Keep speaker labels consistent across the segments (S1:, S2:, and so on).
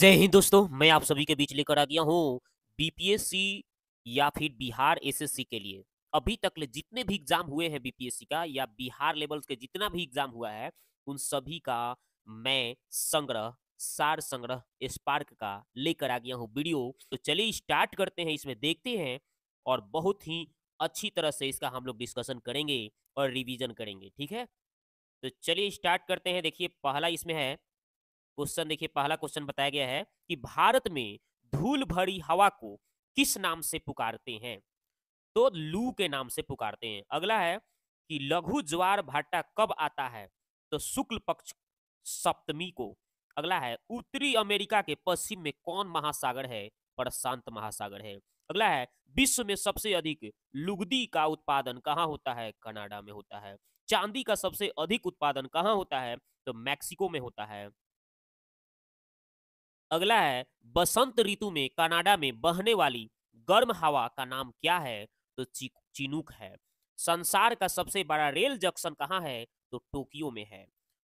S1: जय हिंद दोस्तों मैं आप सभी के बीच लेकर आ गया हूँ बीपीएससी या फिर बिहार एसएससी के लिए अभी तक जितने भी एग्जाम हुए हैं बीपीएससी का या बिहार लेवल के जितना भी एग्जाम हुआ है उन सभी का मैं संग्रह सार संग्रह स्पार्क का लेकर आ गया हूँ वीडियो तो चलिए स्टार्ट करते हैं इसमें देखते हैं और बहुत ही अच्छी तरह से इसका हम लोग डिस्कशन करेंगे और रिविजन करेंगे ठीक है तो चलिए स्टार्ट करते हैं देखिए पहला इसमें है क्वेश्चन देखिए पहला क्वेश्चन बताया गया है कि भारत में धूल भरी हवा को किस नाम से पुकारते हैं तो लू के नाम से पुकारते हैं अगला है कि लघु ज्वार भाटा कब आता है तो शुक्ल पक्ष सप्तमी को अगला है उत्तरी अमेरिका के पश्चिम में कौन महासागर है प्रशांत महासागर है अगला है विश्व में सबसे अधिक लुगदी का उत्पादन कहाँ होता है कनाडा में होता है चांदी का सबसे अधिक उत्पादन कहाँ होता है तो मैक्सिको में होता है अगला है बसंत ऋतु में कनाडा में बहने वाली गर्म हवा का नाम क्या है तो चिनुक है संसार का सबसे बड़ा रेल जंक्शन कहाँ है तो टोक्यो में है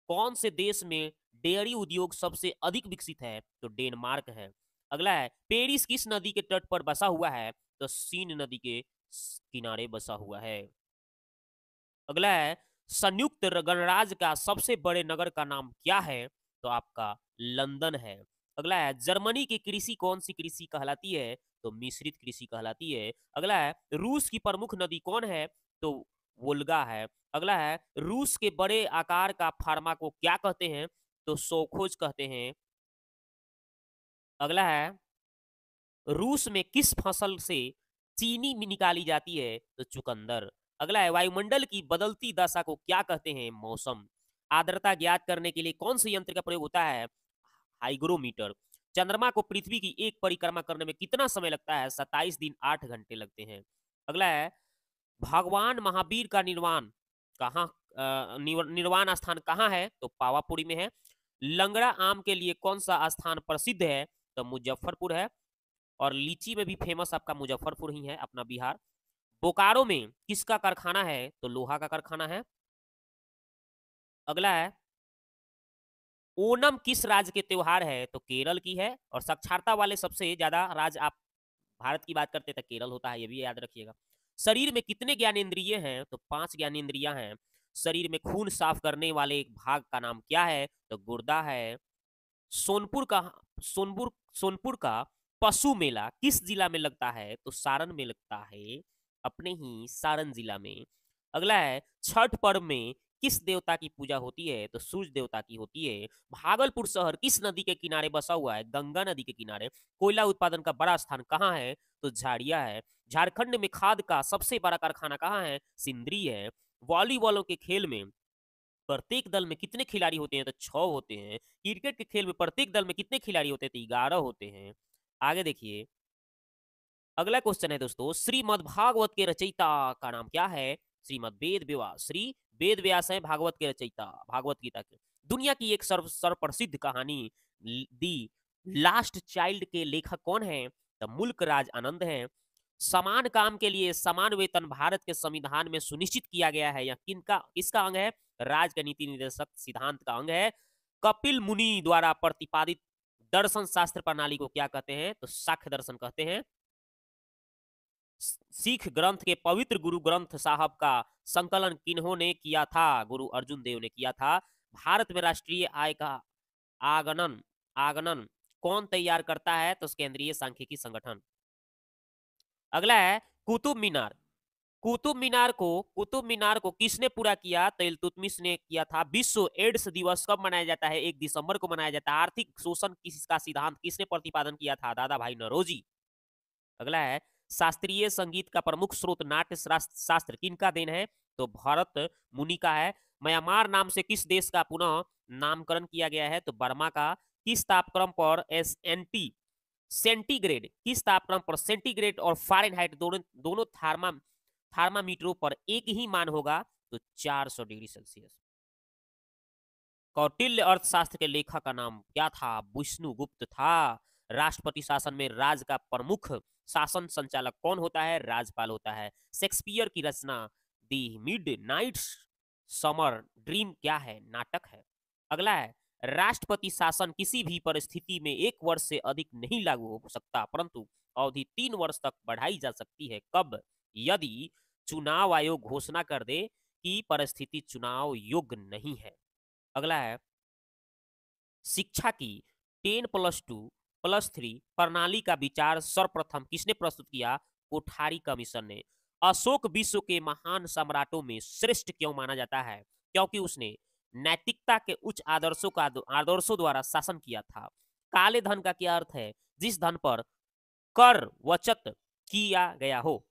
S1: कौन से देश में डेयरी उद्योग सबसे अधिक विकसित है तो डेनमार्क है अगला है पेरिस किस नदी के तट पर बसा हुआ है तो सीन नदी के किनारे बसा हुआ है अगला है संयुक्त गणराज्य का सबसे बड़े नगर का नाम क्या है तो आपका लंदन है अगला है जर्मनी की कृषि कौन सी कृषि कहलाती है तो मिश्रित कृषि कहलाती है अगला है रूस की प्रमुख नदी कौन है तो वोल्गा है अगला है रूस के बड़े आकार का फार्मा को क्या कहते हैं तो सोखोज कहते हैं अगला है रूस में किस फसल से चीनी निकाली जाती है तो चुकंदर अगला है वायुमंडल की बदलती दशा को क्या कहते हैं मौसम आर्द्रता ज्ञात करने के लिए कौन से यंत्र का प्रयोग होता है हाइग्रोमीटर चंद्रमा को पृथ्वी की एक परिक्रमा करने में कितना समय लगता है सत्ताईस दिन आठ घंटे लगते हैं अगला है भगवान महावीर का निर्वाण कहाँ निर्वाण स्थान कहाँ है तो पावापुरी में है लंगड़ा आम के लिए कौन सा स्थान प्रसिद्ध है तो मुजफ्फरपुर है और लीची में भी फेमस आपका मुजफ्फरपुर ही है अपना बिहार बोकारो में किसका कारखाना है तो लोहा का कारखाना है अगला है ओनम किस राज्य के त्योहार है तो केरल की है और साक्षरता वाले सबसे ज्यादा राज्य आप भारत की बात करते हैं तो केरल होता है ये भी याद रखिएगा शरीर में कितने ज्ञानेन्द्रिय हैं तो पांच ज्ञानेन्द्रिया हैं शरीर में खून साफ करने वाले एक भाग का नाम क्या है तो गुर्दा है सोनपुर का सोनपुर सोनपुर का पशु मेला किस जिला में लगता है तो सारण में लगता है अपने ही सारण जिला में अगला है छठ पर्व में किस देवता की पूजा होती है तो सूर्य देवता की होती है भागलपुर शहर किस नदी के किनारे बसा हुआ है गंगा नदी के किनारे कोयला उत्पादन का बड़ा स्थान कहाँ है तो झाड़िया है झारखंड में खाद का सबसे बड़ा कारखाना कहाँ है सिंदरी है वॉलीबॉलों के खेल में प्रत्येक दल में कितने खिलाड़ी होते हैं तो छ होते हैं क्रिकेट के खेल में प्रत्येक दल में कितने खिलाड़ी होते हैं तो ग्यारह होते हैं आगे देखिए अगला क्वेश्चन है दोस्तों श्रीमद भागवत के रचयिता का नाम क्या है श्रीमद वेद व्यास श्री वेद व्यास है भागवत के रचयिता भागवत गीता के दुनिया की एक सर्व सर्वप्रसिद्ध कहानी दी लास्ट चाइल्ड के लेखक कौन है तो मुल्क राज आनंद है समान काम के लिए समान वेतन भारत के संविधान में सुनिश्चित किया गया है या किनका इसका अंग है राज का नीति निर्देशक सिद्धांत का अंग है कपिल मुनि द्वारा प्रतिपादित दर्शन शास्त्र प्रणाली को क्या कहते हैं तो साख्य दर्शन कहते हैं सिख ग्रंथ के पवित्र गुरु ग्रंथ साहब का संकलन किन्होंने किया था गुरु अर्जुन देव ने किया था भारत में राष्ट्रीय आय का आगनन आगनन कौन तैयार करता है तो केंद्रीय सांख्यिकी संगठन अगला है कुतुब मीनार कुतुब मीनार को कुतुब मीनार को किसने पूरा किया तो इलतुतमिस ने किया था विश्व एड्स दिवस कब मनाया जाता है एक दिसंबर को मनाया जाता है आर्थिक शोषण किसका सिद्धांत किसने प्रतिपादन किया था दादा भाई नरोजी अगला है शास्त्रीय संगीत का प्रमुख स्रोत नाट्य शास्त्र किन का देन है तो भरत मुनि का है म्यांमार नाम से किस देश का पुनः नामकरण किया गया है तो बर्मा का किस तापक्रम पर एस एन टी सेंटीग्रेड किस तापक्रम पर सेंटीग्रेड और फारेनहाइट दोनों दोनों थार्मा थार्मामीटरों पर एक ही मान होगा तो 400 डिग्री सेल्सियस कौटिल्य अर्थशास्त्र के लेखक का नाम क्या था विष्णुगुप्त था राष्ट्रपति शासन में राज का प्रमुख शासन संचालक कौन होता है राजपाल होता है शेक्सपियर की रचना the mid night summer dream क्या है नाटक है अगला है राष्ट्रपति शासन किसी भी परिस्थिति में एक वर्ष से अधिक नहीं लागू हो सकता परंतु अवधि तीन वर्ष तक बढ़ाई जा सकती है कब यदि चुनाव आयोग घोषणा कर दे कि परिस्थिति चुनाव योग्य नहीं है अगला है शिक्षा की ten plus two plus three प्रणाली का विचार सर्वप्रथम किसने प्रस्तुत किया कोठारी कमीशन ने अशोक विश्व के महान सम्राटों में श्रेष्ठ क्यों माना जाता है क्योंकि उसने नैतिकता के उच्च आदर्शों का आदर्शों द्वारा शासन किया था काले धन का क्या अर्थ है जिस धन पर कर वचत किया गया हो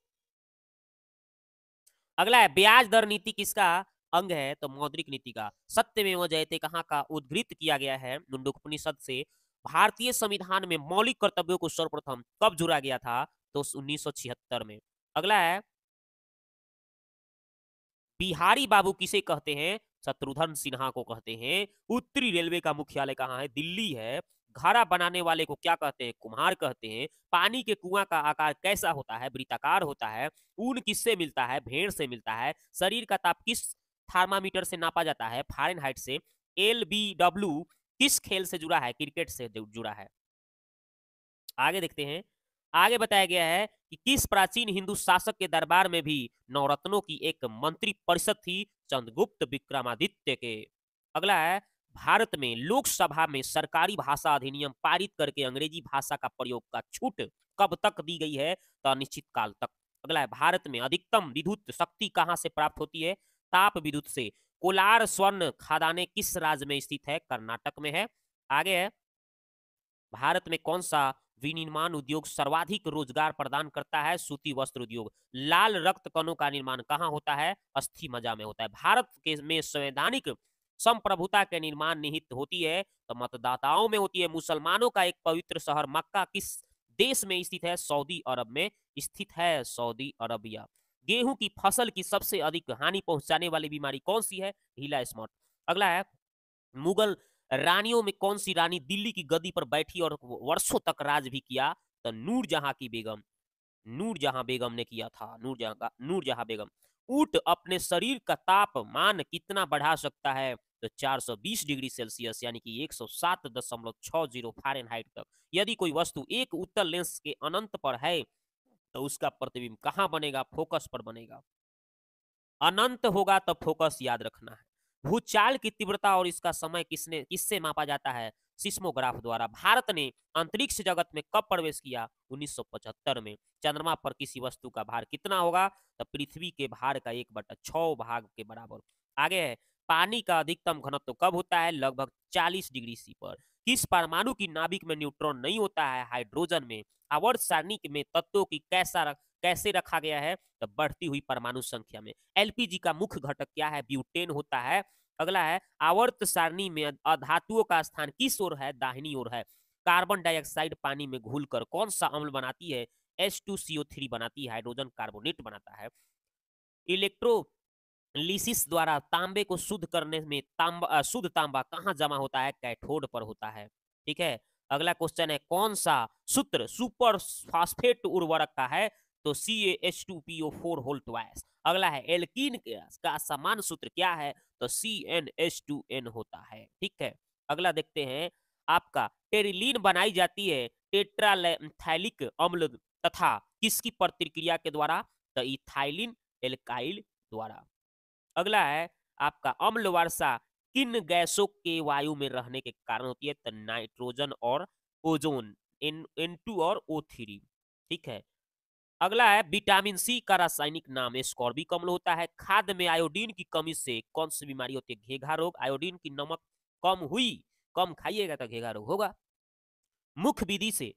S1: अगला है ब्याज दर नीति किसका अंग है तो मौद्रिक नीति का सत्य में जयते कहाँ का उद्धृत किया गया है मुंडकोपनिषद से भारतीय संविधान में मौलिक कर्तव्यों को सर्वप्रथम कब जोड़ा गया था तो 1976 में अगला है बिहारी बाबू किसे कहते हैं शत्रुघ्न सिन्हा को कहते हैं उत्तरी रेलवे का मुख्यालय कहाँ है दिल्ली है घरा बनाने वाले को क्या कहते हैं कुम्हार कहते हैं पानी के कुआं का आकार कैसा होता है वृत्ताकार होता है ऊन किससे मिलता है भेड़ से मिलता है शरीर का ताप किस थर्मामीटर से नापा जाता है फारेनहाइट से एल बी डब्ल्यू किस खेल से जुड़ा है क्रिकेट से जुड़ा है आगे देखते हैं आगे बताया गया है कि किस प्राचीन हिंदू शासक के दरबार में भी नवरत्नों की एक मंत्री परिषद थी चंद्रगुप्त विक्रमादित्य के अगला है भारत में लोकसभा में सरकारी भाषा अधिनियम पारित करके अंग्रेजी भाषा का प्रयोग का छूट कब तक दी गई है तो अनिश्चित काल तक अगला है भारत में अधिकतम विद्युत शक्ति कहाँ से प्राप्त होती है ताप विद्युत से कोलार स्वर्ण खादाने किस राज्य में स्थित है कर्नाटक में है आगे है भारत में कौन सा विनिर्माण उद्योग सर्वाधिक रोजगार प्रदान करता है सूती वस्त्र उद्योग लाल रक्त कणों का निर्माण कहाँ होता है अस्थि मजा में होता है भारत के में संवैधानिक संप्रभुता के निर्माण निहित होती है तो मतदाताओं में होती है मुसलमानों का एक पवित्र शहर मक्का किस देश में स्थित है सऊदी अरब में स्थित है सऊदी अरबिया गेहूं की फसल की सबसे अधिक हानि पहुंचाने वाली बीमारी कौन सी है हीला स्मॉट अगला है मुगल रानियों में कौन सी रानी दिल्ली की गदी पर बैठी और वर्षों तक राज भी किया तो नूरजहां की बेगम नूरजहां बेगम ने किया था नूरजहां का नूरजहां बेगम ऊट अपने शरीर का तापमान कितना बढ़ा सकता है तो 420 डिग्री सेल्सियस यानी कि एक सौ सात दशमलव छह जीरो फारेनहाइट तक यदि कोई वस्तु एक उत्तर लेंस के अनंत पर है तो उसका प्रतिबिंब कहाँ बनेगा फोकस पर बनेगा अनंत होगा तो फोकस याद रखना है भूचाल की तीव्रता और इसका समय किसने किससे मापा जाता है सिस्मोग्राफ द्वारा भारत ने अंतरिक्ष जगत में कब प्रवेश किया 1975 में चंद्रमा पर किसी वस्तु का भार कितना होगा तो पृथ्वी के भार का एक बटा छ भाग के बराबर आगे है पानी का अधिकतम घनत्व तो कब होता है लगभग 40 डिग्री सी पर किस परमाणु की नाभिक में न्यूट्रॉन नहीं होता है हाइड्रोजन में आवर्त सारणी में तत्वों की कैसा रख, कैसे रखा गया है तो बढ़ती हुई परमाणु संख्या में एलपीजी का मुख्य घटक क्या है ब्यूटेन होता है अगला है आवर्त सारणी में अधातुओं का स्थान किस ओर है दाहिनी ओर है कार्बन डाइऑक्साइड पानी में कर कौन सा अम्ल बनाती है S two C O three बनाती है हाइड्रोजन कार्बोनेट बनाता है इलेक्ट्रो लिसिस द्वारा तांबे को शुद्ध करने में तांबा शुद्ध तांबा कहाँ जमा होता है कैथोड पर होता है ठीक है अगला क्वेश्चन है कौन सा सूत्र सुपर फास्फेट उर्वरक का है तो C H two P O four whole twice अगला है एल्किन का समान सूत्र क्या है तो C N H two N होता है ठीक है अगला देखते हैं आपका टेरिलीन बनाई जाती है टेट्राथैलिक अम्ल तथा किसकी प्रतिक्रिया के द्वारा तो इथाइलिन एल्काइल द्वारा अगला है आपका अम्ल वर्षा किन गैसों के वायु में रहने के कारण होती है तो नाइट्रोजन और ओजोन एन एन टू और ओ थ्री ठीक है अगला है विटामिन सी का रासायनिक नाम स्कॉर्बिक अम्ल होता है खाद में आयोडीन की कमी से कौन सी बीमारी होती है घेघा रोग आयोडीन की नमक कम हुई कम खाइएगा तो घेघा रोग होगा मुख्य विधि से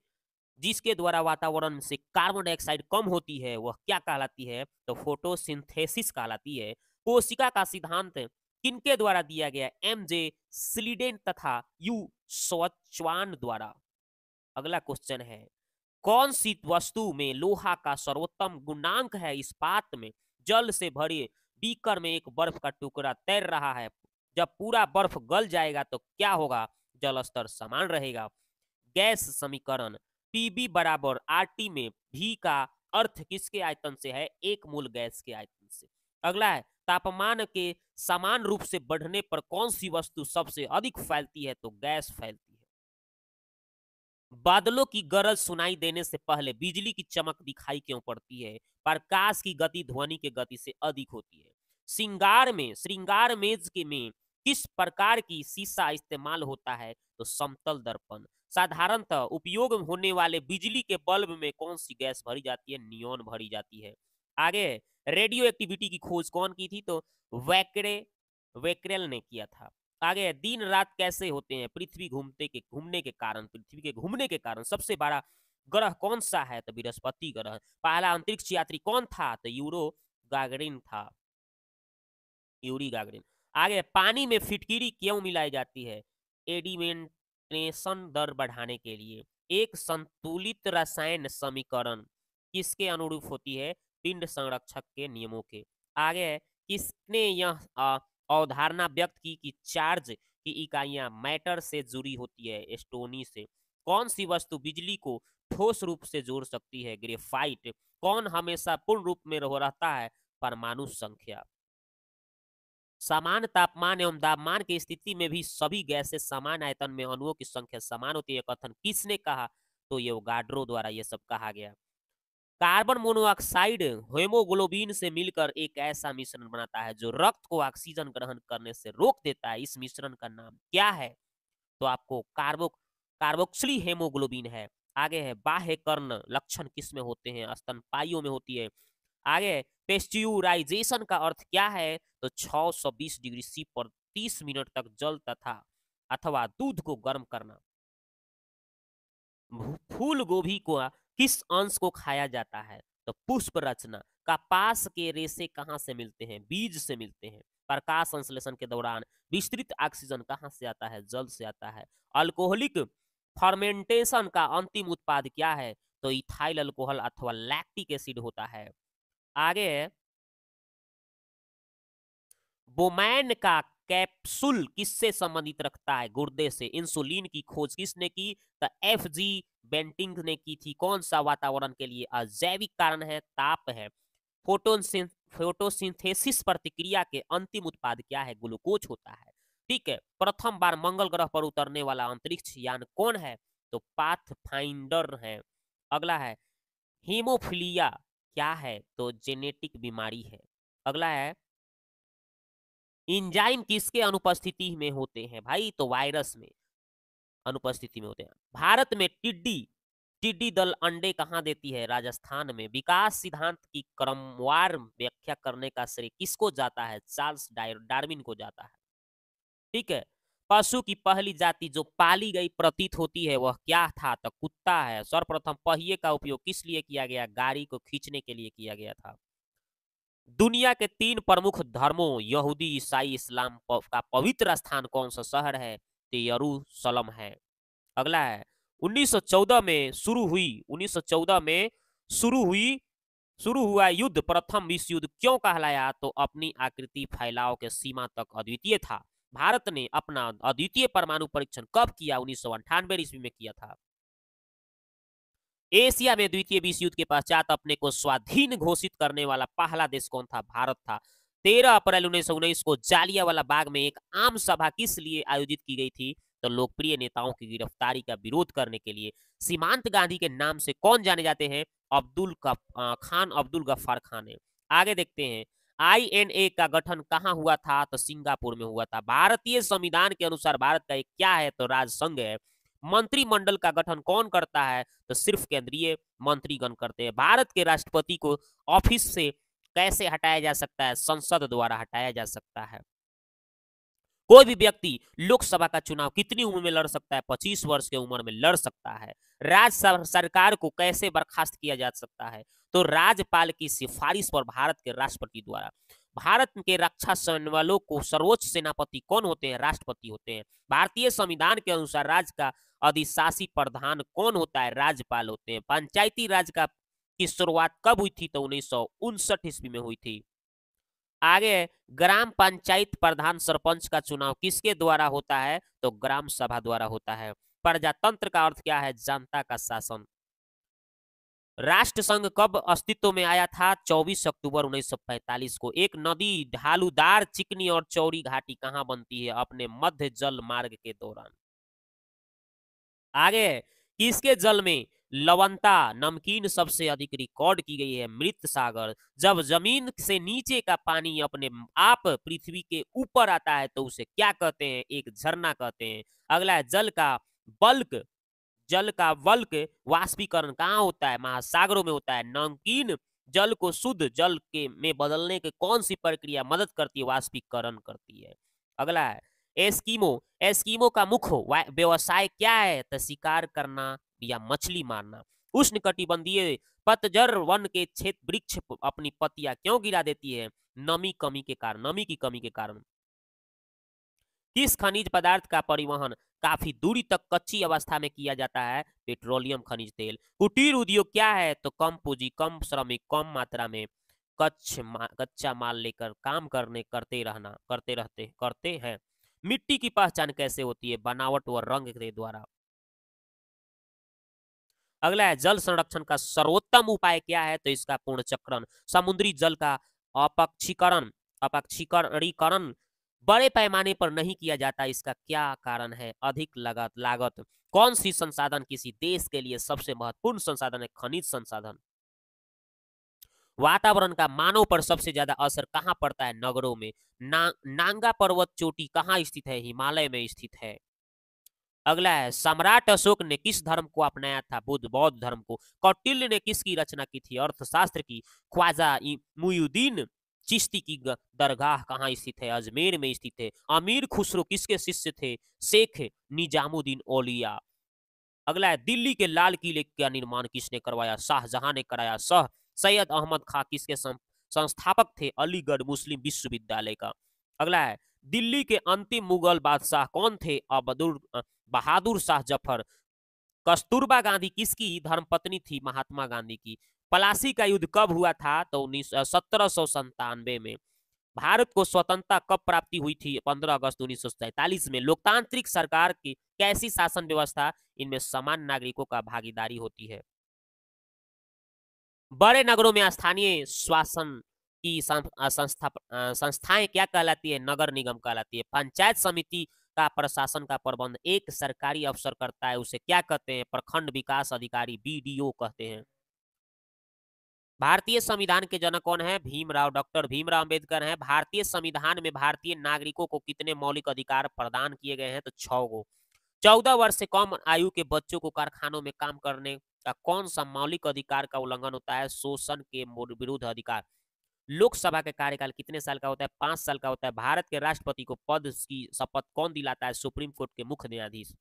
S1: जिसके द्वारा वातावरण से कार्बन डाइऑक्साइड कम होती है वह क्या कहलाती है तो फोटोसिंथेसिस कहलाती है कोशिका का सिद्धांत किनके द्वारा दिया गया एम जे स्लीडेन तथा यू स्वच्वान द्वारा अगला क्वेश्चन है कौन सी वस्तु में लोहा का सर्वोत्तम गुणांक है इस इस्पात में जल से भरे बीकर में एक बर्फ का टुकड़ा तैर रहा है जब पूरा बर्फ गल जाएगा तो क्या होगा जल स्तर समान रहेगा गैस समीकरण पीबी बराबर आर में भी का अर्थ किसके आयतन से है एक मूल गैस के आयतन से अगला है तापमान के समान रूप से बढ़ने पर कौन सी वस्तु सबसे अधिक फैलती है तो गैस फैलती है बादलों की गरज सुनाई देने से पहले बिजली की चमक दिखाई क्यों पड़ती है प्रकाश की गति ध्वनि के गति से अधिक होती है श्रृंगार में श्रृंगार मेज के में किस प्रकार की शीशा इस्तेमाल होता है तो समतल दर्पण साधारणतः उपयोग होने वाले बिजली के बल्ब में कौन सी गैस भरी जाती है नियोन भरी जाती है आगे रेडियो एक्टिविटी की खोज कौन की थी तो वैक्रे वेक्रेल ने किया था आगे दिन रात कैसे होते हैं पृथ्वी घूमते के घूमने के कारण पृथ्वी के घूमने के कारण सबसे बड़ा ग्रह कौन सा है तो बृहस्पति ग्रह पहला अंतरिक्ष यात्री कौन था तो यूरो गागरिन था यूरी गागरिन आगे पानी में फिटकिरी क्यों मिलाई जाती है एडिमेंटेशन दर बढ़ाने के लिए एक संतुलित रसायन समीकरण किसके अनुरूप होती है पिंड संरक्षक के नियमों के आगे है किसने यह अवधारणा व्यक्त की कि चार्ज की इकाइयां मैटर से जुड़ी होती है स्टोनी से कौन सी वस्तु बिजली को ठोस रूप से जोड़ सकती है ग्रेफाइट कौन हमेशा पूर्ण रूप में रहो रहता है परमाणु संख्या समान तापमान एवं तापमान की स्थिति में भी सभी गैसें समान आयतन में अणुओं की संख्या समान होती है कथन किसने कहा तो ये गार्डरो द्वारा ये सब कहा गया कार्बन मोनोऑक्साइड हेमोग्लोबिन से मिलकर एक ऐसा मिश्रण बनाता है जो रक्त को ऑक्सीजन ग्रहण करने से रोक देता है इस मिश्रण का नाम क्या है तो आपको कार्बो कार्बोक्सली हेमोग्लोबिन है आगे है बाह्य कर्ण लक्षण किस में होते हैं स्तन स्तनपाइयों में होती है आगे पेस्ट्यूराइजेशन का अर्थ क्या है तो 620 डिग्री सी पर 30 मिनट तक जल तथा अथवा दूध को गर्म करना फूल गोभी को किस अंश को खाया जाता है तो पुष्प रचना कपास के रेसे कहाँ से मिलते हैं बीज से मिलते हैं प्रकाश संश्लेषण के दौरान विस्तृत ऑक्सीजन कहाँ से आता है जल से आता है अल्कोहलिक फर्मेंटेशन का अंतिम उत्पाद क्या है तो इथाइल अल्कोहल अथवा लैक्टिक एसिड होता है आगे बोमैन का कैप्सूल किससे संबंधित रखता है गुर्दे से इंसुलिन की खोज किसने की तो एफ जी बेंटिंग ने की थी कौन सा वातावरण के लिए अजैविक कारण है ताप है फोटोसिंथेसिस प्रतिक्रिया के अंतिम उत्पाद क्या है ग्लूकोज होता है ठीक है प्रथम बार मंगल ग्रह पर उतरने वाला अंतरिक्ष यान कौन है तो पाथ फाइंडर है अगला है हीमोफिलिया क्या है तो जेनेटिक बीमारी है अगला है इंजाइम किसके अनुपस्थिति में होते हैं भाई तो वायरस में अनुपस्थिति में होते हैं भारत में टिड्डी टिड्डी दल अंडे कहाँ देती है राजस्थान में विकास सिद्धांत की क्रमवार व्याख्या करने का श्रेय किसको जाता है चार्ल्स डार्विन को जाता है ठीक है पशु की पहली जाति जो पाली गई प्रतीत होती है वह क्या था तो कुत्ता है सर्वप्रथम पहिए का उपयोग किस लिए किया गया गाड़ी को खींचने के लिए किया गया था दुनिया के तीन प्रमुख धर्मों यहूदी ईसाई इस्लाम का पवित्र स्थान कौन सा शहर है तो यरूशलम है अगला है 1914 में शुरू हुई 1914 में शुरू हुई शुरू हुआ युद्ध प्रथम विश्व युद्ध क्यों कहलाया तो अपनी आकृति फैलाव के सीमा तक अद्वितीय था भारत ने अपना अद्वितीय परमाणु परीक्षण कब किया उन्नीस ईस्वी में किया था एशिया में द्वितीय विश्व युद्ध के पश्चात अपने को स्वाधीन घोषित करने वाला पहला देश कौन था भारत था तेरह अप्रैल उन्नीस उन्नीस को जालियावाला बाग में एक आम सभा किस लिए आयोजित की गई थी तो लोकप्रिय नेताओं की गिरफ्तारी का विरोध करने के लिए सीमांत गांधी के नाम से कौन जाने जाते हैं अब्दुल खान अब्दुल गफ्फार खान है आगे देखते हैं आईएनए का गठन कहाँ हुआ था तो सिंगापुर में हुआ था भारतीय संविधान के अनुसार भारत का एक क्या है तो राजसंघ है मंत्रिमंडल का गठन कौन करता है तो सिर्फ केंद्रीय मंत्रीगण करते हैं भारत के राष्ट्रपति को ऑफिस से कैसे हटाया जा सकता है संसद द्वारा हटाया जा सकता है कोई भी व्यक्ति लोकसभा का चुनाव कितनी उम्र में लड़ सकता है पच्चीस वर्ष के उम्र में लड़ सकता है राज्य सरकार को कैसे बर्खास्त किया जा सकता है तो राज्यपाल की सिफारिश पर भारत के राष्ट्रपति द्वारा भारत के रक्षा सैन्य को सर्वोच्च सेनापति कौन होते हैं राष्ट्रपति होते हैं भारतीय संविधान के अनुसार राज्य का अधिशासी प्रधान कौन होता है राज्यपाल होते हैं पंचायती राज का की शुरुआत कब हुई थी तो उन्नीस ईस्वी में हुई थी आगे ग्राम पंचायत प्रधान सरपंच का चुनाव किसके द्वारा होता है तो ग्राम सभा द्वारा होता है प्रजातंत्र का अर्थ क्या है जनता का शासन राष्ट्र संघ कब अस्तित्व में आया था 24 अक्टूबर 1945 को एक नदी ढालूदार चिकनी और चौड़ी घाटी कहाँ बनती है अपने मध्य जल मार्ग के दौरान आगे किसके जल में लवंता नमकीन सबसे अधिक रिकॉर्ड की गई है मृत सागर जब जमीन से नीचे का पानी अपने आप पृथ्वी के ऊपर आता है तो उसे क्या कहते हैं एक झरना कहते हैं अगला है जल का बल्क जल का बल्क वाष्पीकरण कहाँ होता है महासागरों में होता है नमकीन जल को शुद्ध जल के में बदलने के कौन सी प्रक्रिया मदद करती है वाष्पीकरण करती है अगला है एस्कीमो एस्कीमो का मुख्य व्यवसाय क्या है तो शिकार करना या मछली मारना उष्ण कटिबंधीय पतझर वन के क्षेत्र वृक्ष अपनी पतिया क्यों गिरा देती है नमी कमी के कारण नमी की कमी के कारण किस खनिज पदार्थ का परिवहन काफी दूरी तक कच्ची अवस्था में किया जाता है पेट्रोलियम खनिज तेल कुटीर उद्योग क्या है तो कम पूंजी कम श्रमिक कम मात्रा में कच्छ मा, कच्चा माल लेकर काम करने करते रहना करते रहते करते हैं मिट्टी की पहचान कैसे होती है बनावट और रंग के द्वारा अगला है जल संरक्षण का सर्वोत्तम उपाय क्या है तो इसका पूर्ण चक्रण समुद्री जल का अपक्षीकरण अपक्षीकरणीकरण बड़े पैमाने पर नहीं किया जाता इसका क्या कारण है अधिक लागत लागत कौन सी संसाधन किसी देश के लिए सबसे महत्वपूर्ण संसाधन है खनिज संसाधन वातावरण का मानव पर सबसे ज्यादा असर कहाँ पड़ता है नगरों में ना, नांगा पर्वत चोटी कहाँ स्थित है हिमालय में स्थित है अगला है सम्राट अशोक ने किस धर्म को अपनाया था बुद्ध बौद्ध धर्म को कौटिल्य ने किसकी रचना की थी अर्थशास्त्र की ख्वाजा मुयुद्दीन चिश्ती की दरगाह कहाँ स्थित है अजमेर में स्थित है अमीर खुसरो किसके शिष्य थे शेख निजामुद्दीन ओलिया अगला है दिल्ली के लाल किले का निर्माण किसने करवाया शाहजहां ने कराया शाह सैयद अहमद खां किसके संस्थापक थे अलीगढ़ मुस्लिम विश्वविद्यालय का अगला है दिल्ली के अंतिम मुगल बादशाह कौन थे अबदुर बहादुर शाह जफर कस्तूरबा गांधी किसकी धर्मपत्नी थी महात्मा गांधी की पलासी का युद्ध कब हुआ था तो उन्नीस सत्रह सौ संतानवे में भारत को स्वतंत्रता कब प्राप्ति हुई थी 15 अगस्त उन्नीस में लोकतांत्रिक सरकार की कैसी शासन व्यवस्था इनमें समान नागरिकों का भागीदारी होती है बड़े नगरों में स्थानीय शासन की संस्था संस्थाएं क्या कहलाती है नगर निगम कहलाती है पंचायत समिति का प्रशासन का प्रबंध एक सरकारी अफसर करता है उसे क्या कहते हैं प्रखंड विकास अधिकारी बीडीओ कहते हैं भारतीय संविधान के जनक कौन है भीमराव डॉक्टर भीमराव अंबेडकर हैं भारतीय संविधान में भारतीय नागरिकों को कितने मौलिक अधिकार प्रदान किए गए हैं तो छह गो चौदह वर्ष से कम आयु के बच्चों को कारखानों में काम करने कौन सा मौलिक अधिकार का उल्लंघन होता है शोषण के विरुद्ध अधिकार लोकसभा के कार्यकाल कितने साल का होता है पांच साल का होता है भारत के राष्ट्रपति को पद की शपथ कौन दिलाता है सुप्रीम कोर्ट के मुख्य न्यायाधीश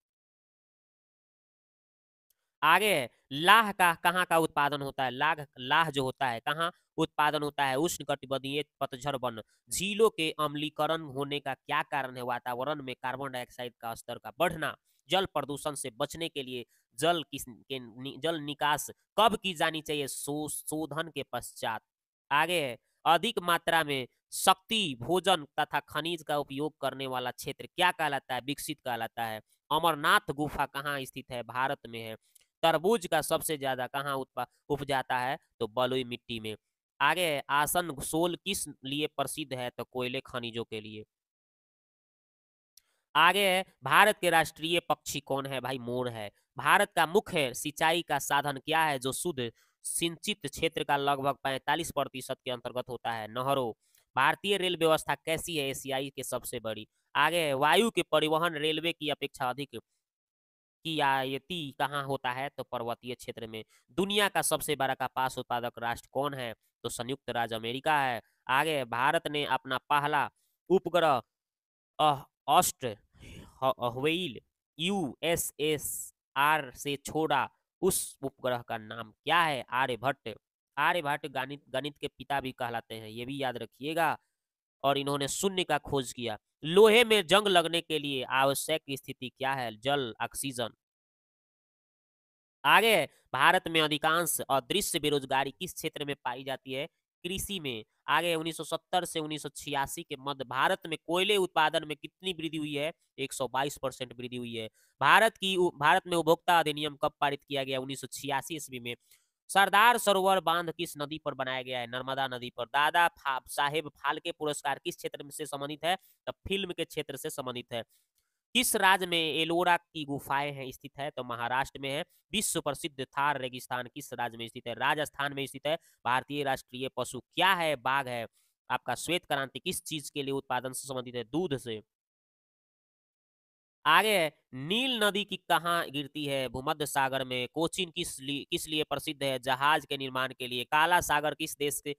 S1: आगे है लाह का कहाँ का उत्पादन होता है लाह लाह जो होता है कहाँ उत्पादन होता है उष्ण कटिबंधीय पतझड़ वन झीलों के अम्लीकरण होने का क्या कारण है वातावरण में कार्बन डाइऑक्साइड का स्तर का बढ़ना जल प्रदूषण से बचने के लिए जल किस के नि, जल निकास कब की जानी चाहिए सो, शोधन के पश्चात आगे है अधिक मात्रा में शक्ति भोजन तथा खनिज का उपयोग करने वाला क्षेत्र क्या कहलाता है विकसित कहलाता है अमरनाथ गुफा कहाँ स्थित है भारत में है तरबूज का सबसे ज्यादा कहाँ उपजाता है तो बलुई मिट्टी में आगे आसन सोल किस लिए प्रसिद्ध है तो कोयले खनिजों के लिए आगे है भारत के राष्ट्रीय पक्षी कौन है भाई मोर है भारत का मुख्य सिंचाई का साधन क्या है जो शुद्ध सिंचित क्षेत्र का लगभग पैंतालीस प्रतिशत के अंतर्गत होता है नहरों भारतीय रेल व्यवस्था कैसी है एशियाई के सबसे बड़ी आगे है वायु के परिवहन रेलवे की अपेक्षा अधिक की आयती कहाँ होता है तो पर्वतीय क्षेत्र में दुनिया का सबसे बड़ा कपास उत्पादक राष्ट्र कौन है तो संयुक्त राज्य अमेरिका है आगे भारत ने अपना पहला उपग्रह ऑस्ट हवेल यू एस एस आर से छोड़ा उस उपग्रह का नाम क्या है आर्यभट्ट आर्यभट्ट गणित गणित के पिता भी कहलाते हैं ये भी याद रखिएगा और इन्होंने शून्य का खोज किया लोहे में जंग लगने के लिए आवश्यक स्थिति क्या है जल ऑक्सीजन आगे भारत में अधिकांश अदृश्य बेरोजगारी किस क्षेत्र में पाई जाती है कृषि में आगे 1970 से उन्नीस के मध्य भारत में कोयले उत्पादन में कितनी वृद्धि हुई है 122 परसेंट वृद्धि हुई है भारत की भारत में उपभोक्ता अधिनियम कब पारित किया गया उन्नीस ईस्वी में सरदार सरोवर बांध किस नदी पर बनाया गया है नर्मदा नदी पर दादा फा, साहेब फालके पुरस्कार किस क्षेत्र से संबंधित है तो फिल्म के क्षेत्र से संबंधित है किस राज्य में एलोरा की गुफाएं हैं स्थित है तो महाराष्ट्र में है विश्व प्रसिद्ध थार रेगिस्तान किस राज्य में स्थित है राजस्थान में स्थित है भारतीय राष्ट्रीय पशु क्या है बाघ है आपका श्वेत क्रांति किस चीज के लिए उत्पादन से संबंधित है दूध से आगे है नील नदी की कहाँ गिरती है भूमध्य सागर में कोचिन किस लिए किस लिए प्रसिद्ध है जहाज के निर्माण के लिए काला सागर किस देश के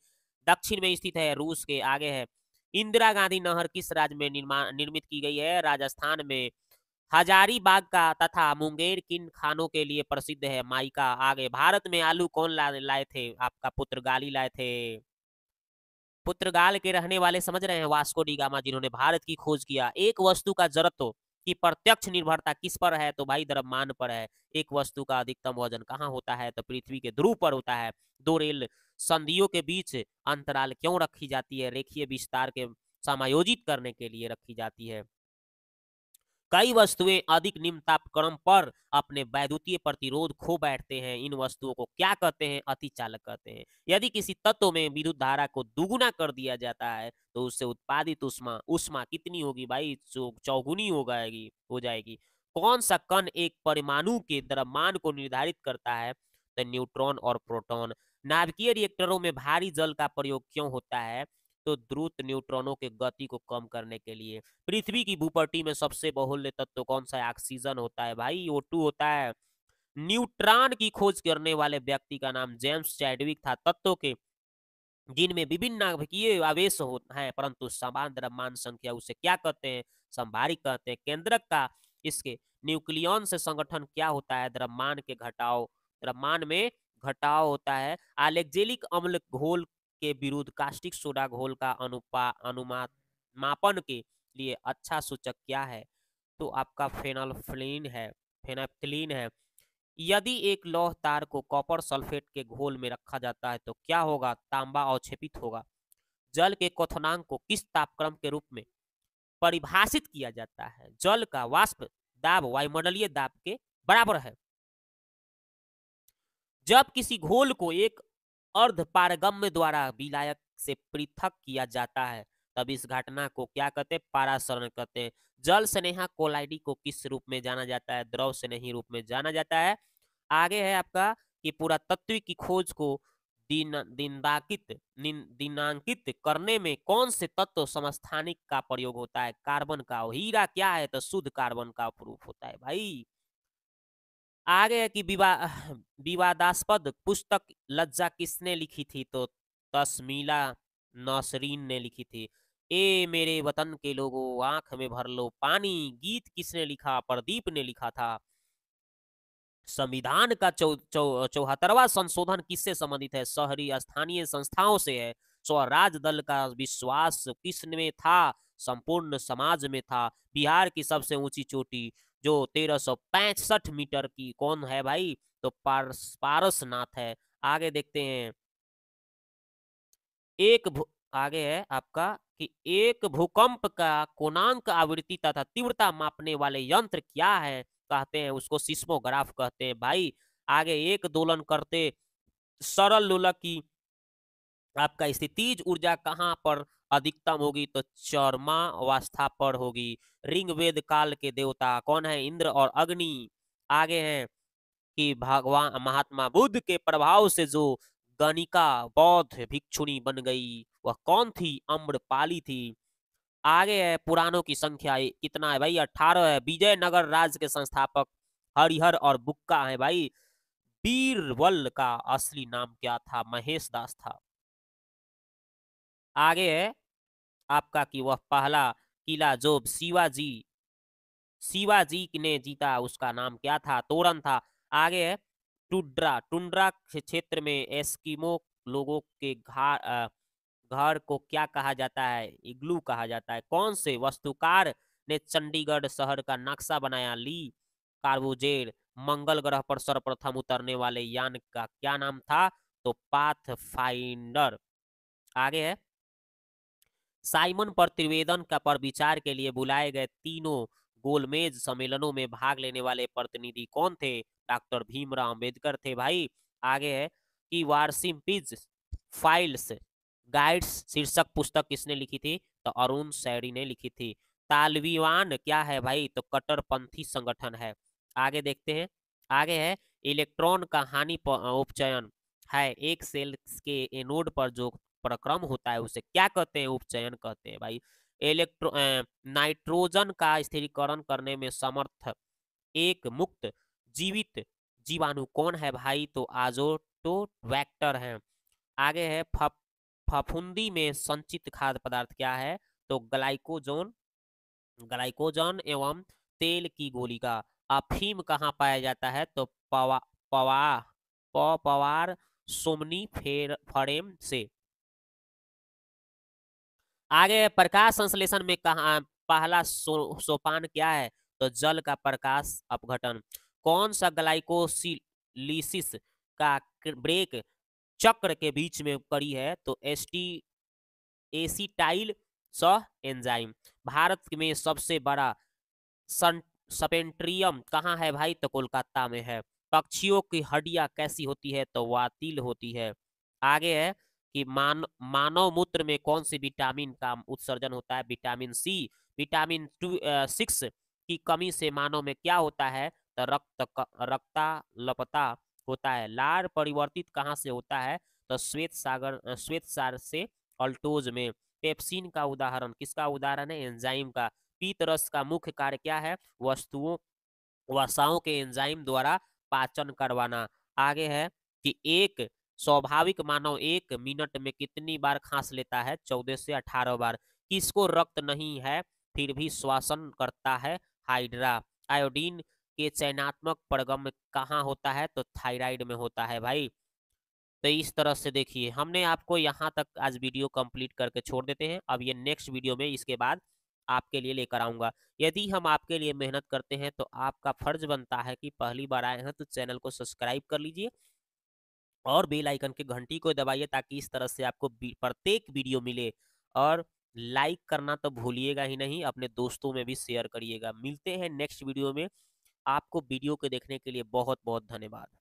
S1: दक्षिण में स्थित है रूस के आगे है इंदिरा गांधी नहर किस राज्य में निर्माण निर्मित की गई है राजस्थान में हजारीबाग का तथा मुंगेर किन खानों के लिए प्रसिद्ध है माइका आगे भारत में आलू कौन लाए थे आपका पुत्रगाली लाए थे पुत्रगाल के रहने वाले समझ रहे हैं वास्को डिगामा जिन्होंने भारत की खोज किया एक वस्तु का जरूरत तो की प्रत्यक्ष निर्भरता किस पर है तो भाई द्रव्यमान पर है एक वस्तु का अधिकतम वजन कहाँ होता है तो पृथ्वी के ध्रुव पर होता है दो रेल संधियों के बीच अंतराल क्यों रखी जाती है रेखीय विस्तार के समायोजित करने के लिए रखी जाती है कई वस्तुएं अधिक निम्न तापक्रम पर अपने वैद्युतीय प्रतिरोध खो बैठते हैं इन वस्तुओं को क्या कहते हैं अतिचालक कहते हैं यदि किसी तत्व में विद्युत धारा को दुगुना कर दिया जाता है तो उससे उत्पादित उष्मा उष्मा कितनी होगी भाई चौगुनी हो जाएगी हो जाएगी कौन सा कण एक परमाणु के द्रव्यमान को निर्धारित करता है तो न्यूट्रॉन और प्रोटॉन नाभिकीय रिएक्टरों में भारी जल का प्रयोग क्यों होता है तो द्रुत न्यूट्रॉनों के गति को कम करने के लिए पृथ्वी की भूपट्टी में सबसे बहुल्य तत्व तो कौन सा ऑक्सीजन होता है भाई ओ होता है न्यूट्रॉन की खोज करने वाले व्यक्ति का नाम जेम्स चैडविक था तत्वों के जिनमें विभिन्न नाभिकीय आवेश होते हैं परंतु समान द्रव्यमान संख्या उसे क्या कहते हैं संभारिक कहते हैं केंद्रक का इसके न्यूक्लियन से संगठन क्या होता है द्रव्यमान के घटाव द्रव्यमान में घटाव होता है आलेक्जेलिक अम्ल घोल के विरुद्ध कास्टिक सोडा घोल का अनुपा अनुमात मापन के लिए अच्छा सूचक क्या है तो आपका फेनाफ्लिन है फेनाफ्लिन है यदि एक लौह तार को कॉपर सल्फेट के घोल में रखा जाता है तो क्या होगा तांबा अवक्षेपित होगा जल के क्वथनांक को किस तापक्रम के रूप में परिभाषित किया जाता है जल का वाष्प दाब वायुमंडलीय दाब के बराबर है जब किसी घोल को एक अर्ध पारगम्य द्वारा विलायक से पृथक किया जाता है तब इस घटना को क्या कहते हैं पारासरण कहते हैं जल स्नेहा कोलाइडी को किस रूप में जाना जाता है द्रव स्नेही रूप में जाना जाता है आगे है आपका कि तत्व की खोज को दिन दिन दिनांकित करने में कौन से तत्व समस्थानिक का प्रयोग होता है कार्बन का हीरा क्या है तो शुद्ध कार्बन का प्रूफ होता है भाई आ आगे कि विवा विवादास्पद पुस्तक लज्जा किसने लिखी थी तो तस्मीला नौसरीन ने लिखी थी ए मेरे वतन के लोगों आंख में भर लो पानी गीत किसने लिखा प्रदीप ने लिखा था संविधान का चौहत्तरवा चो, चो, संशोधन किससे संबंधित है शहरी स्थानीय संस्थाओं से है स्वराज दल का विश्वास किसने में था संपूर्ण समाज में था बिहार की सबसे ऊंची चोटी जो तेरह सौ पैंसठ मीटर की कौन है भाई तो पारस पारसनाथ है आगे देखते हैं एक आगे है आपका कि एक भूकंप का कोणांक आवृत्ति तथा तीव्रता मापने वाले यंत्र क्या है कहते हैं उसको सिस्मोग्राफ कहते हैं भाई आगे एक दोलन करते सरल लोलक की आपका स्थितिज ऊर्जा कहाँ पर अधिकतम होगी तो चरमा अवस्था पर होगी रिंग वेद काल के देवता कौन है इंद्र और अग्नि आगे हैं कि भगवान महात्मा बुद्ध के प्रभाव से जो गणिका बौद्ध भिक्षुणी बन गई वह कौन थी अम्रपाली थी आगे है पुराणों की संख्या कितना है भाई अठारह है विजयनगर राज्य के संस्थापक हरिहर और बुक्का है भाई बीरबल का असली नाम क्या था महेश दास था आगे है आपका कि वह पहला किला जो शिवाजी शिवाजी ने जीता उसका नाम क्या था तोरण था आगे टुड्रा टुंड्रा क्षेत्र में एस्किमो लोगों के घर घर को क्या कहा जाता है इग्लू कहा जाता है कौन से वस्तुकार ने चंडीगढ़ शहर का नक्शा बनाया ली कार्बोजेर मंगल ग्रह पर सर्वप्रथम उतरने वाले यान का क्या नाम था तो पाथ फाइंडर आगे है साइमन पर त्रिवेदन का पर विचार के लिए बुलाए गए तीनों गोलमेज सम्मेलनों में भाग लेने वाले प्रतिनिधि कौन थे डॉक्टर भीमराव अम्बेडकर थे भाई आगे है कि वार्सिम्पिज फाइल्स गाइड्स शीर्षक पुस्तक किसने लिखी थी तो अरुण सैरी ने लिखी थी तालवीवान क्या है भाई तो कट्टरपंथी संगठन है आगे देखते हैं आगे है इलेक्ट्रॉन का हानि उपचयन है एक सेल्स के एनोड पर जो प्रक्रम होता है उसे क्या कहते हैं उपचयन कहते हैं भाई इलेक्ट्रो नाइट्रोजन का स्थिरीकरण करने में समर्थ एक मुक्त जीवित जीवाणु कौन है भाई तो वैक्टर है आगे है फफुंदी में संचित खाद्य पदार्थ क्या है तो ग्लाइकोजोन ग्लाइकोजन एवं तेल की गोली का अफीम कहाँ पाया जाता है तो पवा पवा पवार सोमनी फेर फरेम से आगे प्रकाश संश्लेषण में कहा पहला सो, सोपान क्या है तो जल का प्रकाश अपघटन कौन सा ग्लाइकोसिलिसिस का ब्रेक चक्र के बीच में करी है तो एसटी एसीटाइल स एंजाइम भारत में सबसे बड़ा सपेंट्रियम कहाँ है भाई तो कोलकाता में है पक्षियों की हड्डियाँ कैसी होती है तो वातिल होती है आगे है कि मान मानव मूत्र में कौन से विटामिन का उत्सर्जन होता है vitamin C vitamin two six की कमी से मानव में क्या होता है तो रक्त रक्ता लपता होता है लार परिवर्तित कहाँ से होता है तो श्वेत सागर श्वेत सार से अल्टोज में पेप्सिन का उदाहरण किसका उदाहरण है एंजाइम का पीत रस का मुख्य कार्य क्या है वस्तुओं वसाओं के एंजाइम द्वारा पाचन करवाना आगे है कि एक स्वाभाविक मानव एक मिनट में कितनी बार खांस लेता है चौदह से अठारह बार किसको रक्त नहीं है फिर भी श्वासन करता है हाइड्रा आयोडीन के चयनात्मक परगम कहाँ होता है तो थायराइड में होता है भाई तो इस तरह से देखिए हमने आपको यहाँ तक आज वीडियो कंप्लीट करके छोड़ देते हैं अब ये नेक्स्ट वीडियो में इसके बाद आपके लिए लेकर आऊंगा यदि हम आपके लिए मेहनत करते हैं तो आपका फर्ज बनता है कि पहली बार आए हैं तो चैनल को सब्सक्राइब कर लीजिए और बेल आइकन के घंटी को दबाइए ताकि इस तरह से आपको प्रत्येक वीडियो मिले और लाइक करना तो भूलिएगा ही नहीं अपने दोस्तों में भी शेयर करिएगा मिलते हैं नेक्स्ट वीडियो में आपको वीडियो को देखने के लिए बहुत बहुत धन्यवाद